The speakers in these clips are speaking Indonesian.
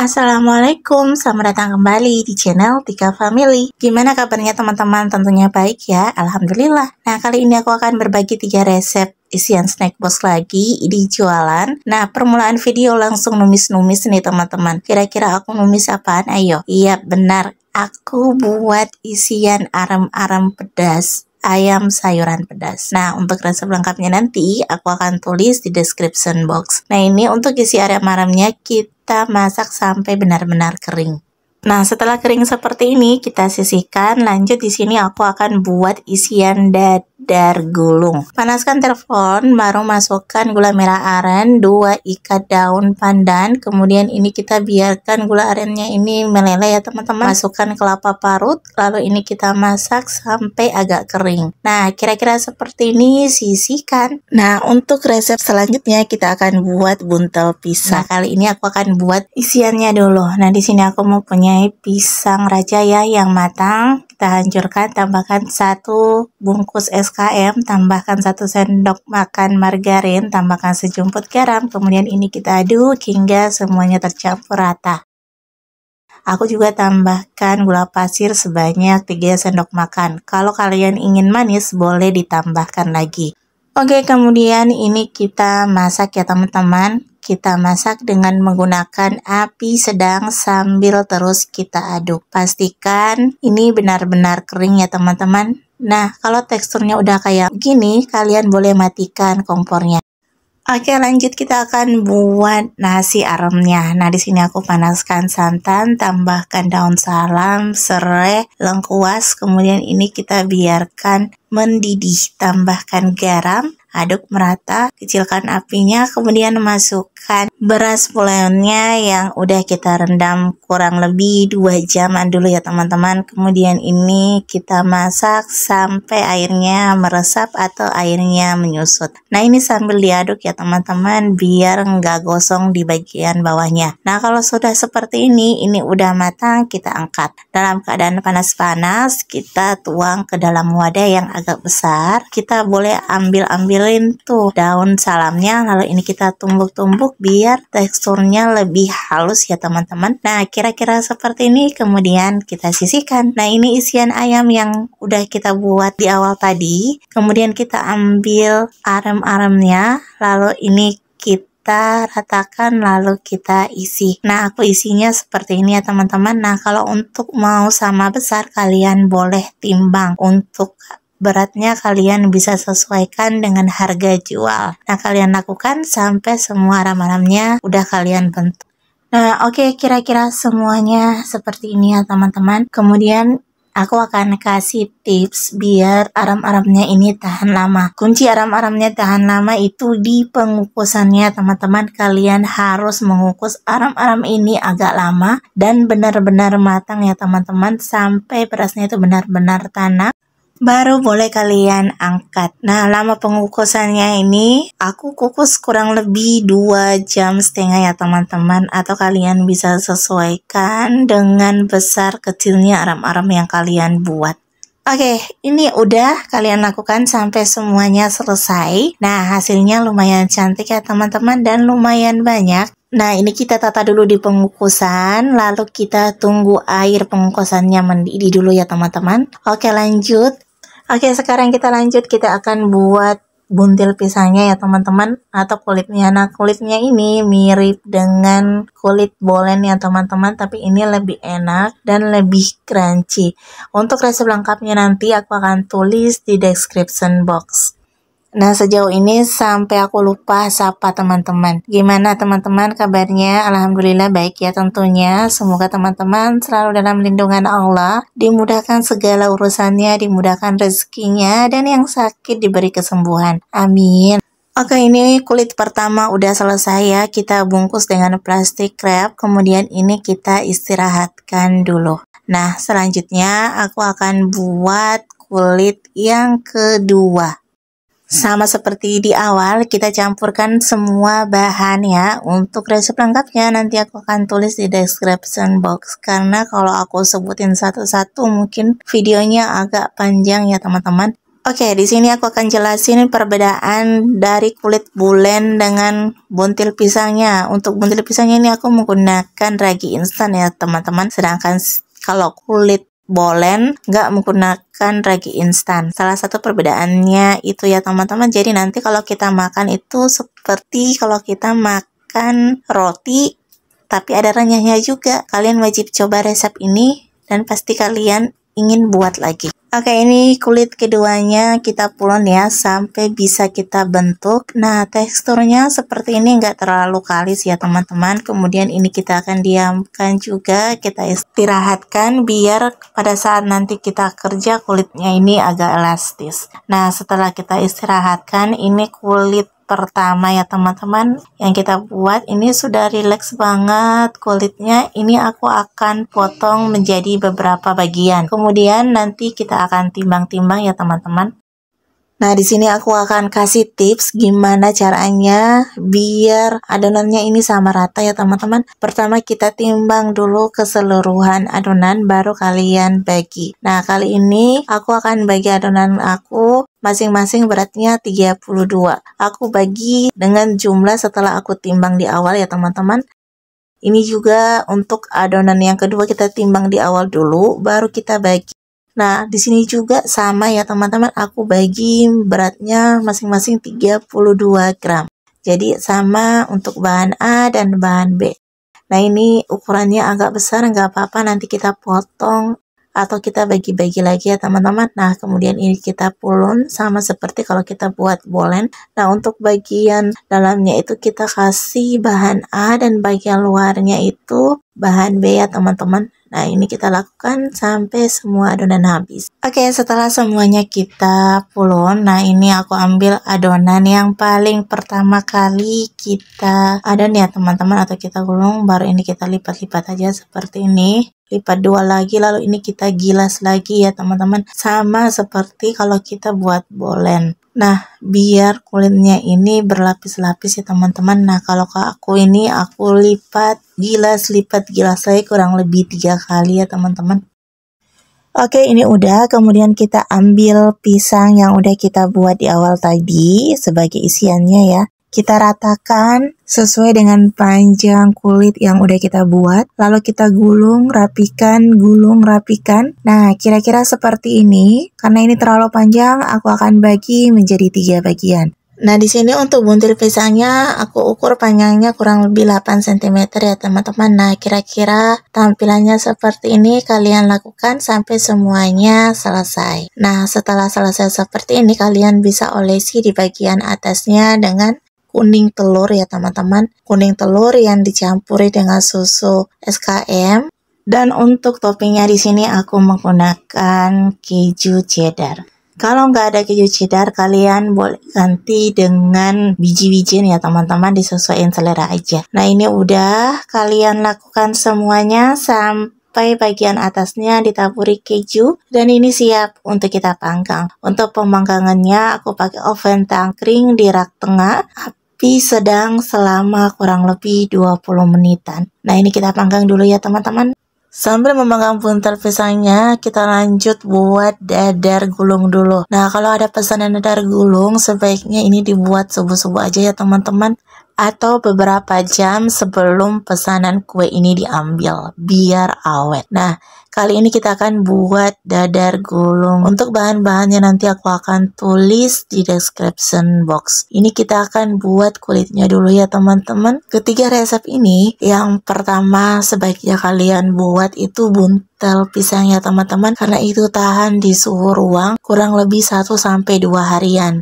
Assalamualaikum, selamat datang kembali di channel Tika Family Gimana kabarnya teman-teman? Tentunya baik ya, Alhamdulillah Nah kali ini aku akan berbagi tiga resep isian snack box lagi di jualan. Nah, permulaan video langsung numis-numis nih teman-teman. Kira-kira aku numis apaan? Ayo. Iya, benar. Aku buat isian arem-arem pedas ayam sayuran pedas. Nah, untuk resep lengkapnya nanti aku akan tulis di description box. Nah, ini untuk isi arem-aremnya kita masak sampai benar-benar kering. Nah, setelah kering seperti ini, kita sisihkan. Lanjut di sini aku akan buat isian dada dadar gulung. Panaskan telepon, baru masukkan gula merah aren, 2 ikat daun pandan. Kemudian ini kita biarkan gula arennya ini meleleh ya teman-teman. Masukkan kelapa parut, lalu ini kita masak sampai agak kering. Nah, kira-kira seperti ini sisihkan. Nah, untuk resep selanjutnya kita akan buat buntel pisang. Nah, kali ini aku akan buat isiannya dulu. Nah, di sini aku mempunyai pisang raja ya yang matang kita hancurkan tambahkan satu bungkus SKM tambahkan satu sendok makan margarin tambahkan sejumput garam kemudian ini kita aduk hingga semuanya tercampur rata aku juga tambahkan gula pasir sebanyak 3 sendok makan kalau kalian ingin manis boleh ditambahkan lagi Oke kemudian ini kita masak ya teman-teman kita masak dengan menggunakan api sedang sambil terus kita aduk. Pastikan ini benar-benar kering ya teman-teman. Nah, kalau teksturnya udah kayak gini, kalian boleh matikan kompornya. Oke lanjut kita akan buat nasi aremnya. Nah di sini aku panaskan santan, tambahkan daun salam, serai, lengkuas. Kemudian ini kita biarkan mendidih. Tambahkan garam, aduk merata, kecilkan apinya, kemudian masuk menggunakan beras pulennya yang udah kita rendam kurang lebih 2 jaman dulu ya teman-teman kemudian ini kita masak sampai airnya meresap atau airnya menyusut nah ini sambil diaduk ya teman-teman biar nggak gosong di bagian bawahnya nah kalau sudah seperti ini ini udah matang kita angkat dalam keadaan panas-panas kita tuang ke dalam wadah yang agak besar kita boleh ambil-ambilin tuh daun salamnya lalu ini kita tumbuk-tumbuk biar teksturnya lebih halus ya teman-teman. Nah kira-kira seperti ini kemudian kita sisihkan. Nah ini isian ayam yang udah kita buat di awal tadi. Kemudian kita ambil arem-aremnya lalu ini kita kita ratakan lalu kita isi. Nah, aku isinya seperti ini ya teman-teman. Nah, kalau untuk mau sama besar kalian boleh timbang untuk beratnya kalian bisa sesuaikan dengan harga jual. Nah, kalian lakukan sampai semua ramalannya udah kalian bentuk. Nah, oke, okay, kira-kira semuanya seperti ini ya, teman-teman. Kemudian aku akan kasih tips biar aram-aramnya ini tahan lama. Kunci aram-aramnya tahan lama itu di pengukusannya, teman-teman. Kalian harus mengukus aram-aram ini agak lama dan benar-benar matang ya, teman-teman, sampai berasnya itu benar-benar tanah baru boleh kalian angkat. Nah, lama pengukusannya ini aku kukus kurang lebih 2 jam setengah ya teman-teman atau kalian bisa sesuaikan dengan besar kecilnya aram-aram yang kalian buat. Oke, okay, ini udah kalian lakukan sampai semuanya selesai. Nah, hasilnya lumayan cantik ya teman-teman dan lumayan banyak. Nah, ini kita tata dulu di pengukusan, lalu kita tunggu air pengukusannya mendidih dulu ya teman-teman. Oke, lanjut. Oke, sekarang kita lanjut. Kita akan buat buntil pisangnya ya teman-teman atau kulitnya. Nah, kulitnya ini mirip dengan kulit bolen ya teman-teman, tapi ini lebih enak dan lebih crunchy. Untuk resep lengkapnya nanti aku akan tulis di description box. Nah sejauh ini sampai aku lupa sapa teman-teman Gimana teman-teman kabarnya? Alhamdulillah baik ya tentunya Semoga teman-teman selalu dalam lindungan Allah Dimudahkan segala urusannya, dimudahkan rezekinya Dan yang sakit diberi kesembuhan Amin Oke ini kulit pertama udah selesai ya Kita bungkus dengan plastik wrap Kemudian ini kita istirahatkan dulu Nah selanjutnya aku akan buat kulit yang kedua sama seperti di awal, kita campurkan semua bahan ya. Untuk resep lengkapnya nanti aku akan tulis di description box. Karena kalau aku sebutin satu-satu mungkin videonya agak panjang ya teman-teman. Oke, di sini aku akan jelasin perbedaan dari kulit bulen dengan buntil pisangnya. Untuk buntil pisangnya ini aku menggunakan ragi instan ya, teman-teman. Sedangkan kalau kulit bolen nggak menggunakan ragi instan. Salah satu perbedaannya itu ya teman-teman. Jadi nanti kalau kita makan itu seperti kalau kita makan roti tapi ada renyahnya juga. Kalian wajib coba resep ini dan pasti kalian ingin buat lagi Oke ini kulit keduanya kita pulon ya sampai bisa kita bentuk Nah teksturnya seperti ini nggak terlalu kalis ya teman-teman Kemudian ini kita akan diamkan juga kita istirahatkan biar pada saat nanti kita kerja kulitnya ini agak elastis Nah setelah kita istirahatkan ini kulit pertama ya teman-teman yang kita buat ini sudah rileks banget kulitnya ini aku akan potong menjadi beberapa bagian kemudian nanti kita akan timbang-timbang ya teman-teman Nah, di sini aku akan kasih tips gimana caranya biar adonannya ini sama rata ya teman-teman. Pertama kita timbang dulu keseluruhan adonan baru kalian bagi. Nah, kali ini aku akan bagi adonan aku masing-masing beratnya 32. Aku bagi dengan jumlah setelah aku timbang di awal ya teman-teman. Ini juga untuk adonan yang kedua kita timbang di awal dulu baru kita bagi. Nah, di sini juga sama ya teman-teman, aku bagi beratnya masing-masing 32 gram. Jadi sama untuk bahan A dan bahan B. Nah, ini ukurannya agak besar, nggak apa-apa, nanti kita potong atau kita bagi-bagi lagi ya teman-teman. Nah, kemudian ini kita pulun sama seperti kalau kita buat bolen. Nah, untuk bagian dalamnya itu kita kasih bahan A dan bagian luarnya itu bahan B ya teman-teman. Nah, ini kita lakukan sampai semua adonan habis. Oke, setelah semuanya kita pulon, nah ini aku ambil adonan yang paling pertama kali kita adon ya teman-teman atau kita gulung, baru ini kita lipat-lipat aja seperti ini lipat dua lagi lalu ini kita gilas lagi ya teman-teman sama seperti kalau kita buat bolen nah biar kulitnya ini berlapis-lapis ya teman-teman nah kalau ke aku ini aku lipat gilas lipat gilas saya kurang lebih tiga kali ya teman-teman Oke ini udah kemudian kita ambil pisang yang udah kita buat di awal tadi sebagai isiannya ya kita ratakan sesuai dengan panjang kulit yang udah kita buat. Lalu kita gulung, rapikan, gulung, rapikan. Nah, kira-kira seperti ini. Karena ini terlalu panjang, aku akan bagi menjadi tiga bagian. Nah, di sini untuk buntil pisangnya aku ukur panjangnya kurang lebih 8 cm ya, teman-teman. Nah, kira-kira tampilannya seperti ini kalian lakukan sampai semuanya selesai. Nah, setelah selesai seperti ini kalian bisa olesi di bagian atasnya dengan kuning telur ya teman-teman. Kuning telur yang dicampuri dengan susu SKM. Dan untuk toppingnya di sini aku menggunakan keju cheddar. Kalau nggak ada keju cheddar, kalian boleh ganti dengan biji-bijian ya teman-teman, disesuaikan selera aja. Nah ini udah, kalian lakukan semuanya sampai sampai bagian atasnya ditaburi keju dan ini siap untuk kita panggang. Untuk pemanggangannya aku pakai oven tangkring di rak tengah, api sedang selama kurang lebih 20 menitan. Nah, ini kita panggang dulu ya teman-teman. Sambil memanggang punter pisangnya, kita lanjut buat dadar gulung dulu. Nah, kalau ada pesanan dadar gulung, sebaiknya ini dibuat subuh-subuh aja ya teman-teman atau beberapa jam sebelum pesanan kue ini diambil biar awet. Nah, kali ini kita akan buat dadar gulung. Untuk bahan-bahannya nanti aku akan tulis di description box. Ini kita akan buat kulitnya dulu ya teman-teman. Ketiga resep ini, yang pertama sebaiknya kalian buat itu buntel tel pisang ya teman-teman karena itu tahan di suhu ruang kurang lebih 1 sampai 2 harian.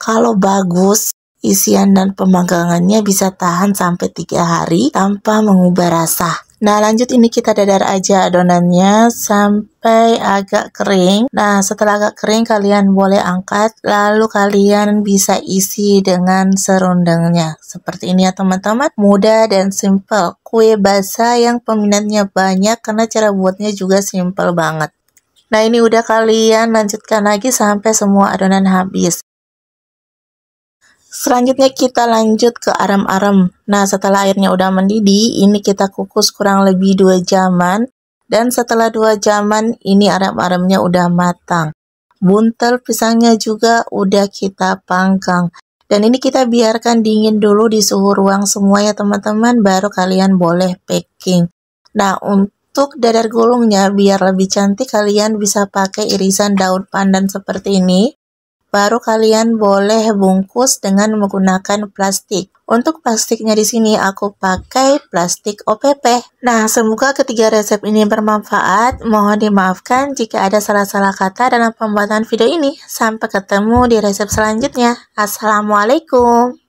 Kalau bagus isian dan pemanggangannya bisa tahan sampai 3 hari tanpa mengubah rasa. Nah lanjut ini kita dadar aja adonannya sampai agak kering Nah setelah agak kering kalian boleh angkat Lalu kalian bisa isi dengan serundengnya Seperti ini ya teman-teman Mudah dan simple Kue basah yang peminatnya banyak karena cara buatnya juga simple banget Nah ini udah kalian lanjutkan lagi sampai semua adonan habis Selanjutnya kita lanjut ke aram-aram. Nah, setelah airnya udah mendidih, ini kita kukus kurang lebih 2 jaman. Dan setelah 2 jaman, ini aram-aramnya udah matang. Buntel pisangnya juga udah kita panggang. Dan ini kita biarkan dingin dulu di suhu ruang semua ya teman-teman, baru kalian boleh packing. Nah, untuk dadar gulungnya biar lebih cantik, kalian bisa pakai irisan daun pandan seperti ini baru kalian boleh bungkus dengan menggunakan plastik. Untuk plastiknya di sini aku pakai plastik OPP. Nah, semoga ketiga resep ini bermanfaat. Mohon dimaafkan jika ada salah-salah kata dalam pembuatan video ini. Sampai ketemu di resep selanjutnya. Assalamualaikum.